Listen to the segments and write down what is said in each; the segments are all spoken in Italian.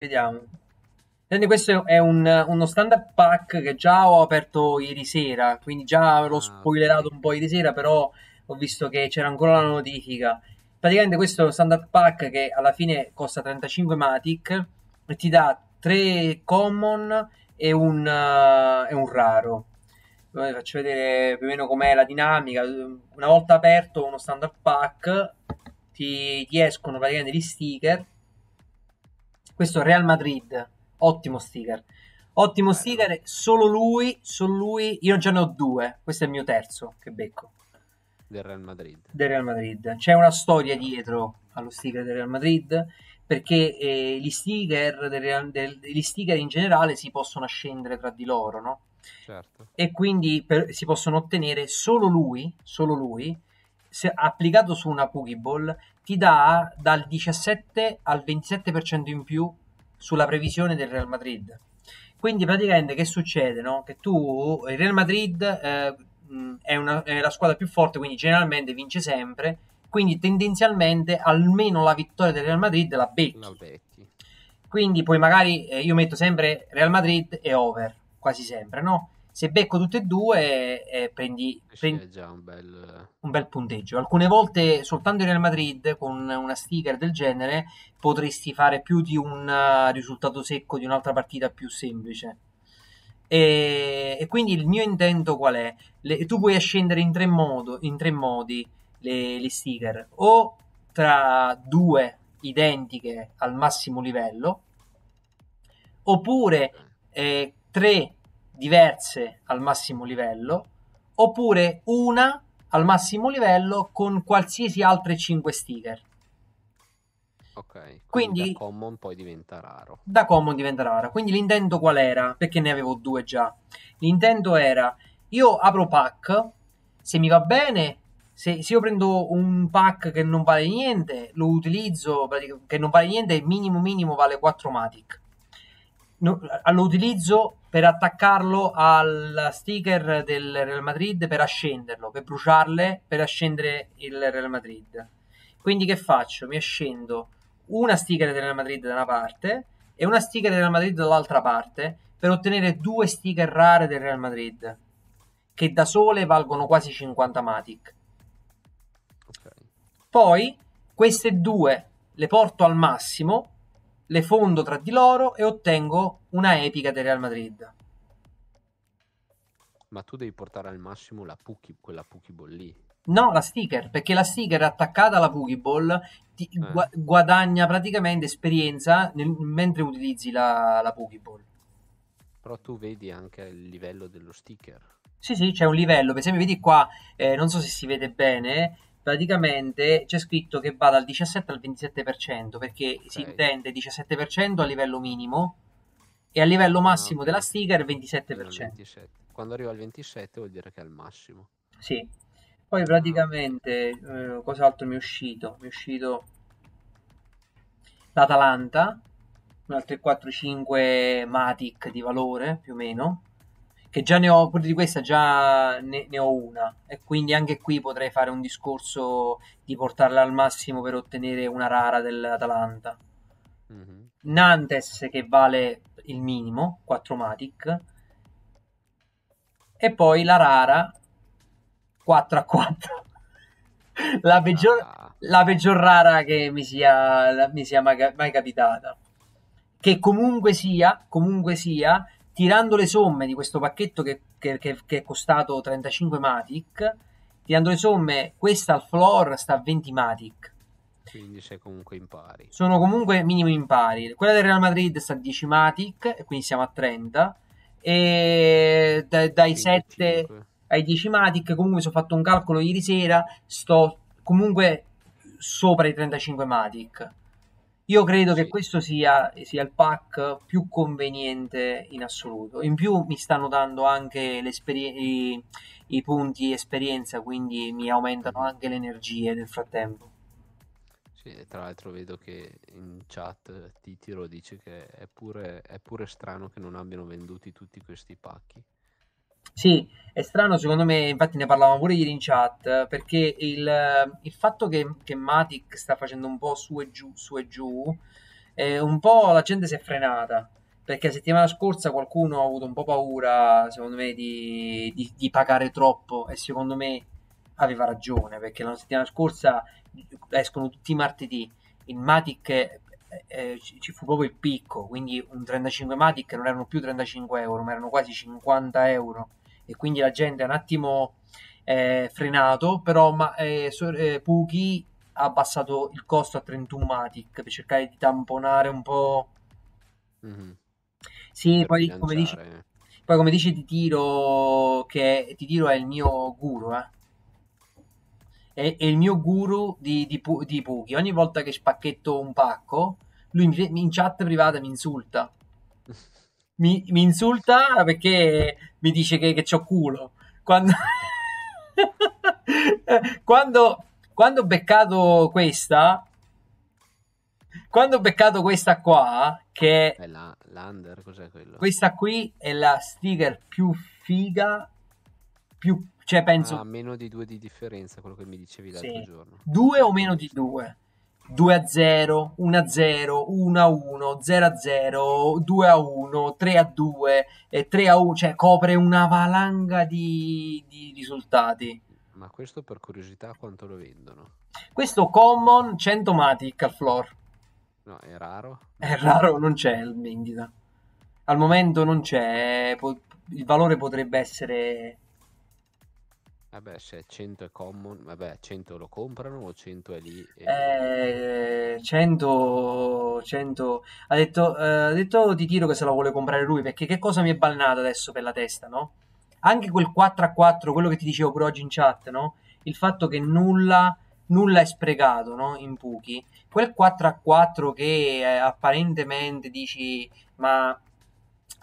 Vediamo. Quindi questo è un, uno standard pack che già ho aperto ieri sera, quindi già l'ho ah, spoilerato un po' ieri sera, però ho visto che c'era ancora la notifica. Praticamente questo è uno standard pack che alla fine costa 35 Matic e ti dà 3 common e un, uh, e un raro. Vi faccio vedere più o meno com'è la dinamica. Una volta aperto uno standard pack ti, ti escono praticamente gli sticker questo Real Madrid, ottimo sticker. Ottimo sticker, solo lui, solo lui, io già ne ho due, questo è il mio terzo, che becco. Del Real Madrid. Del Real Madrid. C'è una storia dietro allo sticker del Real Madrid, perché eh, gli, sticker del Real, del, gli sticker in generale si possono ascendere tra di loro, no? Certo. E quindi per, si possono ottenere solo lui, solo lui, se applicato su una cookie ball ti dà dal 17 al 27% in più sulla previsione del Real Madrid. Quindi praticamente che succede? No? Che tu, il Real Madrid eh, è, una, è la squadra più forte, quindi generalmente vince sempre, quindi tendenzialmente almeno la vittoria del Real Madrid la becchi. La becchi. Quindi poi magari eh, io metto sempre Real Madrid e over, quasi sempre, no? Se becco tutte e due, eh, prendi, prendi già un bel... un bel... punteggio. Alcune volte, soltanto in Real Madrid, con una sticker del genere, potresti fare più di un eh, risultato secco di un'altra partita più semplice. E, e quindi il mio intento qual è? Le, tu puoi scendere in tre, modo, in tre modi le, le sticker, o tra due identiche al massimo livello, oppure eh, tre diverse al massimo livello, oppure una al massimo livello con qualsiasi altre 5 sticker. Ok, quindi, quindi da common poi diventa raro. Da common diventa raro. Quindi l'intento qual era? Perché ne avevo due già. L'intento era io apro pack, se mi va bene, se, se, io prendo un pack che non vale niente, lo utilizzo, che non vale niente, minimo minimo vale 4 Matic no, all'utilizzo per attaccarlo al sticker del Real Madrid per ascenderlo, per bruciarle, per ascendere il Real Madrid. Quindi che faccio? Mi ascendo una sticker del Real Madrid da una parte e una sticker del Real Madrid dall'altra parte per ottenere due sticker rare del Real Madrid che da sole valgono quasi 50 Matic. Okay. Poi queste due le porto al massimo le fondo tra di loro e ottengo una epica del Real Madrid. Ma tu devi portare al massimo la Puki, quella Pokéball lì. No, la sticker, perché la sticker attaccata alla Pokéball ti eh. gu- guadagna praticamente esperienza nel- mentre utilizzi la, la Pokéball. Però tu vedi anche il livello dello sticker. Sì, sì, c'è un livello. Per esempio, vedi qua, eh, non so se si vede bene, praticamente c'è scritto che va dal 17 al 27% perché okay. si intende 17% a livello minimo e a livello ah, massimo no, della stiga il 27. Quando arriva al 27 vuol dire che è al massimo. Sì. Poi praticamente ah, eh, cos'altro mi è uscito? Mi è uscito l'Atalanta, un altro 4-5 Matic di valore più o meno. Che già ne ho, pure di questa già ne, ne ho una. E quindi anche qui potrei fare un discorso di portarla al massimo per ottenere una rara dell'Atalanta. Mm-hmm. Nantes che vale il minimo, 4 Matic. E poi la rara 4 a 4. la, peggior, ah. la peggior, rara che mi sia, mi sia mai, mai capitata. Che comunque sia, comunque sia, tirando le somme di questo pacchetto che, che, che, che è costato 35 Matic, tirando le somme, questa al floor sta a 20 Matic. Quindi sei comunque in pari. Sono comunque minimo in pari. Quella del Real Madrid sta a 10 Matic, quindi siamo a 30. E dai, dai 7 ai 10 Matic, comunque ho fatto un calcolo ieri sera, sto comunque sopra i 35 Matic. Io credo che questo sia, sia, il pack più conveniente in assoluto. In più mi stanno dando anche i, i, punti esperienza, quindi mi aumentano anche le energie nel frattempo. Sì, tra l'altro vedo che in chat Titiro dice che è pure, è pure strano che non abbiano venduti tutti questi pacchi. Sì, è strano secondo me, infatti ne parlavamo pure ieri in chat, perché il, il fatto che, che, Matic sta facendo un po' su e giù, su e giù, eh, un po' la gente si è frenata, perché la settimana scorsa qualcuno ha avuto un po' paura, secondo me, di, di, di pagare troppo e secondo me aveva ragione, perché la settimana scorsa escono tutti i martedì, il Matic eh, eh ci fu proprio il picco, quindi un 35 Matic non erano più 35 euro, ma erano quasi 50 euro e quindi la gente è un attimo eh, frenato, però ma, eh, eh Puki ha abbassato il costo a 31 Matic per cercare di tamponare un po'. Mm-hmm. Sì, poi come, dici, poi come dici ti tiro che ti tiro è il mio guru, eh è, è il mio guru di, di, di Pughi. Ogni volta che spacchetto un pacco, lui mi, in chat privata mi insulta. Mi, mi insulta perché mi dice che, che c'ho culo. Quando... quando, quando ho beccato questa, quando ho beccato questa qua, che è la, l'under, cos'è quello? Questa qui è la sticker più figa, più cioè, penso. A ah, meno di due di differenza, quello che mi dicevi l'altro sì. giorno. Due o meno di due. 2 a 0, 1 a 0, 1 a 1, 0 a 0, 2 a 1, 3 a 2, e 3 a 1, cioè copre una valanga di, di risultati. Ma questo per curiosità quanto lo vendono? Questo common 100 matic al floor. No, è raro. È raro, non c'è in vendita. Al momento non c'è, il valore potrebbe essere Vabbè, se 100 è common, vabbè, 100 lo comprano o 100 è lì? E... Eh, 100, 100... Ha detto, eh, ha detto di tiro che se la vuole comprare lui, perché che cosa mi è balnato adesso per la testa, no? Anche quel 4 a 4, quello che ti dicevo pure oggi in chat, no? Il fatto che nulla, nulla è sprecato, no? In buchi. Quel 4 a 4 che eh, apparentemente dici, ma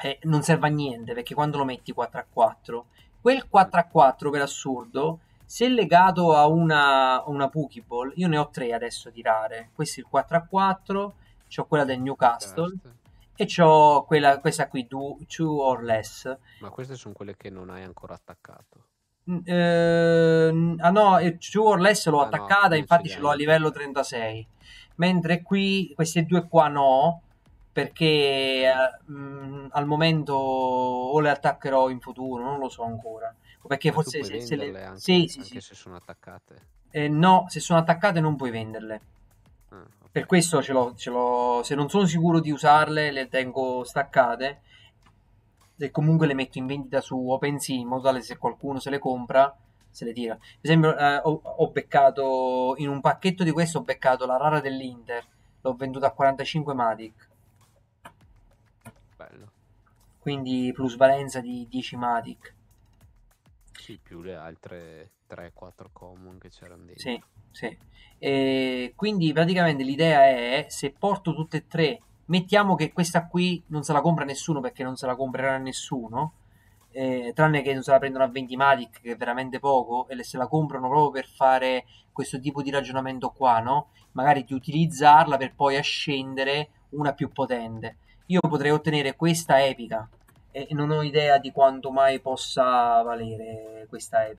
eh, non serve a niente, perché quando lo metti 4 a 4 Quel 4 a 4 per assurdo, se legato a una, a una Pokéball, io ne ho tre adesso di rare. Questo è il 4 a 4, c'ho quella del Newcastle. Certo. E c'ho quella, questa qui, do, two or less. Ma queste sono quelle che non hai ancora attaccato. Eh, ah no, eh, Two or less l'ho ah attaccata, no, infatti ce l'ho a livello 36. Mentre qui, queste due qua no, perché eh, mh, al momento o le attaccherò in futuro, non lo so ancora. Perché forse se, se, le... Anche, sì, sì, anche sì. se sono attaccate. Eh, no, se sono attaccate non puoi venderle. Ah, okay. Per questo ce l'ho, ce l'ho, se non sono sicuro di usarle le tengo staccate e comunque le metto in vendita su OpenSea in modo tale se qualcuno se le compra se le tira. Per esempio eh, ho, ho beccato in un pacchetto di questo ho beccato la rara dell'Inter, l'ho venduta a 45 Matic quindi plusvalenza di 10 Matic. Sì, più le altre 3-4 common che c'erano dentro. Sì, sì. E quindi praticamente l'idea è se porto tutte e tre, mettiamo che questa qui non se la compra nessuno perché non se la comprerà nessuno, eh, tranne che non se la prendono a 20 Matic, che è veramente poco, e se la comprano proprio per fare questo tipo di ragionamento qua, no? Magari di utilizzarla per poi ascendere una più potente io potrei ottenere questa epica e non ho idea di quanto mai possa valere questa epica.